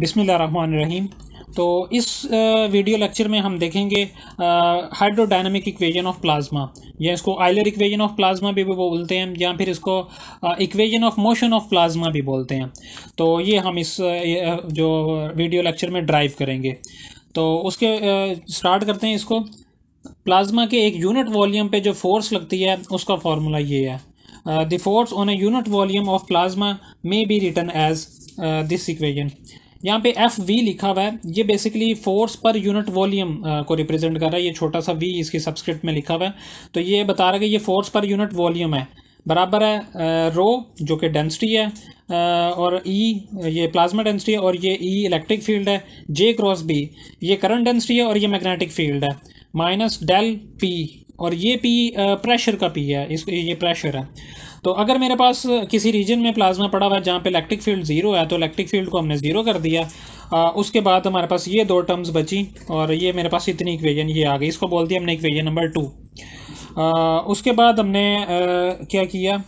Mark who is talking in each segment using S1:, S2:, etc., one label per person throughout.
S1: बिसमीम तो इस वीडियो लेक्चर में हम देखेंगे हाइड्रोडाइनमिक इक्वेशन ऑफ प्लाज्मा या इसको आइलर इक्वेशन ऑफ प्लाज्मा भी बोलते हैं या फिर इसको equation of motion of plasma भी बोलते हैं तो ये हम इस जो वीडियो लेक्चर में ड्राइव करेंगे तो उसके स्टार्ट करते हैं इसको प्लाज्मा के एक यूनिट वॉल्यूम पर जो फोर्स लगती है उसका फार्मूला ये है the force on a unit volume of plasma may be written as this equation यहाँ पे एफ वी लिखा हुआ है ये बेसिकली फोर्स पर यूनिट वॉल्यूम को रिप्रेजेंट कर रहा है ये छोटा सा वी इसकी सब्सक्रिप्ट में लिखा हुआ है तो ये बता रहा है कि ये फोर्स पर यूनिट वॉल्यूम है बराबर है रो जो कि डेंसिटी है और ई e, ये प्लाज्मा डेंसिटी है और ये ई इलेक्ट्रिक फील्ड है जे क्रॉस बी ये करंट डेंसिटी है और ये मैग्नेटिक फील्ड है माइनस डेल पी और ये पी प्रेशर का पी है इसको ये प्रेशर है तो अगर मेरे पास किसी रीजन में प्लाज्मा पड़ा हुआ है जहाँ पे इलेक्ट्रिक फील्ड ज़ीरो है तो इलेक्ट्रिक फील्ड को हमने ज़ीरो कर दिया आ, उसके बाद हमारे पास ये दो टर्म्स बची और ये मेरे पास इतनी इक्वेजन ये आ गई इसको बोल दिया हमने इक्वेजन नंबर टू उसके बाद हमने आ, क्या किया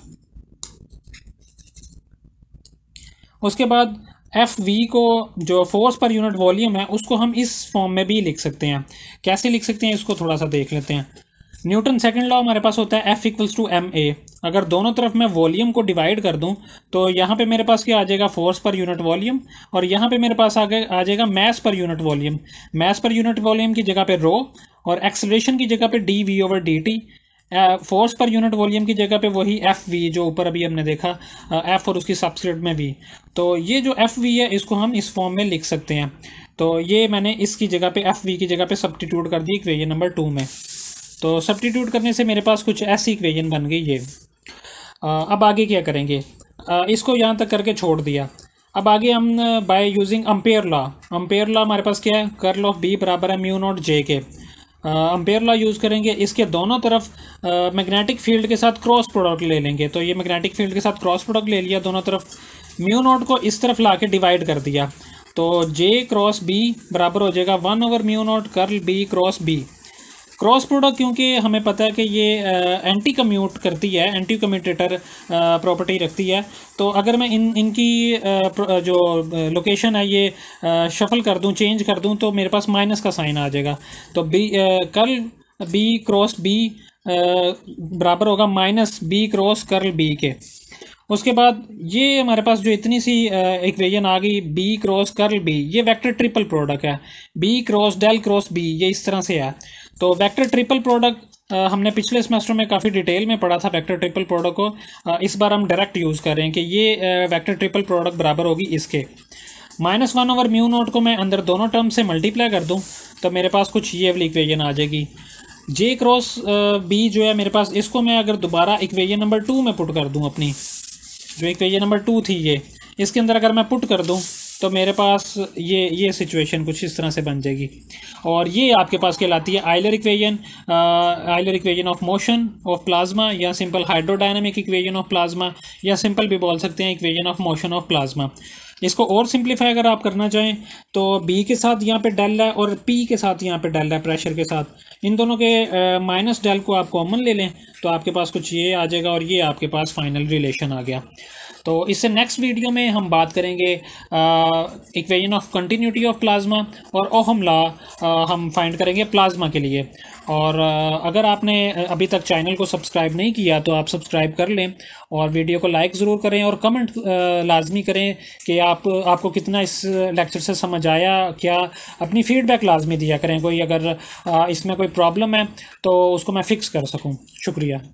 S1: उसके बाद एफ वी को जो फोर्स पर यूनिट वॉल्यूम है उसको हम इस फॉर्म में भी लिख सकते हैं कैसे लिख सकते हैं इसको थोड़ा सा देख लेते हैं न्यूटन सेकंड लॉ हमारे पास होता है F equals to M A अगर दोनों तरफ मैं वॉल्यूम को डिवाइड कर दूं तो यहाँ पे मेरे पास क्या आ जाएगा फोर्स पर यूनिट वॉल्यूम और यहाँ पे मेरे पास आगे आ जाएगा मैस पर यूनिट वॉल्यूम मैस पर यूनिट वॉल्यूम की जगह पे रो और एक्सलेशन की जगह पे D V over D T force पर यूनिट वॉल्यूम की जगह पे वही एफ वी जो ऊपर अभी हमने देखा एफ uh, और उसकी सबस्क्रिप्ट में वी तो ये जो एफ वी है इसको हम इस फॉर्म में लिख सकते हैं तो ये मैंने इसकी जगह पे एफ वी की जगह पे सब्टीट्यूट कर दी इक्वेशन नंबर टू में तो सब्टीट्यूट करने से मेरे पास कुछ ऐसी इक्वेशन बन गई ये अब आगे क्या करेंगे इसको यहाँ तक करके छोड़ दिया अब आगे हम by using Ampere law Ampere law हमारे पास क्या है कर्ल ऑफ बी बराबर है म्यू नॉट जे के अम्पेयर लॉ यूज़ करेंगे इसके दोनों तरफ मैग्नेटिक फील्ड के साथ क्रॉस प्रोडक्ट ले लेंगे तो ये मैग्नेटिक फील्ड के साथ क्रॉस प्रोडक्ट ले लिया दोनों तरफ म्यू नॉट को इस तरफ ला के डिवाइड कर दिया तो जे क्रॉस बी बराबर हो जाएगा one over mu naught curl B cross B cross product क्योंकि हमें पता है कि ये एंटी कम्यूट करती है एंटी कम्यूटेटर प्रॉपर्टी रखती है तो अगर मैं इन इनकी आ, जो लोकेशन है ये शफल कर दूँ चेंज कर दूँ तो मेरे पास माइनस का साइन आ जाएगा तो B curl B cross B बराबर होगा minus B cross curl B के उसके बाद ये हमारे पास जो इतनी सी इक्वेशन आ गई बी क्रॉस कर्ल बी ये वेक्टर ट्रिपल प्रोडक्ट है B cross del cross B ये इस तरह से है तो वेक्टर ट्रिपल प्रोडक्ट हमने पिछले सेमेस्टर में काफ़ी डिटेल में पढ़ा था वेक्टर ट्रिपल प्रोडक्ट को इस बार हम डायरेक्ट यूज़ कर रहे हैं कि ये वेक्टर ट्रिपल प्रोडक्ट बराबर होगी इसके minus one over mu naught को मैं अंदर दोनों टर्म से मल्टीप्लाई कर दूँ तो मेरे पास कुछ ये वाली इक्वेजन आ जाएगी जे क्रॉस बी जो है मेरे पास इसको मैं अगर दोबारा इक्वेजन नंबर टू में पुट कर दूँ अपनी जो इक्वेजन नंबर टू थी ये इसके अंदर अगर मैं पुट कर दूँ तो मेरे पास ये ये सिचुएशन कुछ इस तरह से बन जाएगी और ये आपके पास कहलाती है Euler equation Euler equation of motion of plasma या simple hydrodynamic equation of plasma या सिंपल भी बोल सकते हैं equation of motion of plasma इसको और सिंप्लीफाई अगर आप करना चाहें तो बी के साथ यहाँ पे डेल है और पी के साथ यहाँ पे डेल है प्रेशर के साथ इन दोनों के माइनस uh, डेल को आप कॉमन ले लें तो आपके पास कुछ ये आ जाएगा और ये आपके पास फाइनल रिलेशन आ गया तो इससे नेक्स्ट वीडियो में हम बात करेंगे equation of continuity of plasma और ओहम ला हम फाइंड करेंगे प्लाज्मा के लिए और अगर आपने अभी तक चैनल को सब्सक्राइब नहीं किया तो आप सब्सक्राइब कर लें और वीडियो को लाइक ज़रूर करें और कमेंट लाजमी करें कि आप आपको कितना इस लेक्चर से समझ आया क्या अपनी फीडबैक लाजमी दिया करें कोई अगर इसमें कोई प्रॉब्लम है तो उसको मैं फ़िक्स कर सकूँ शुक्रिया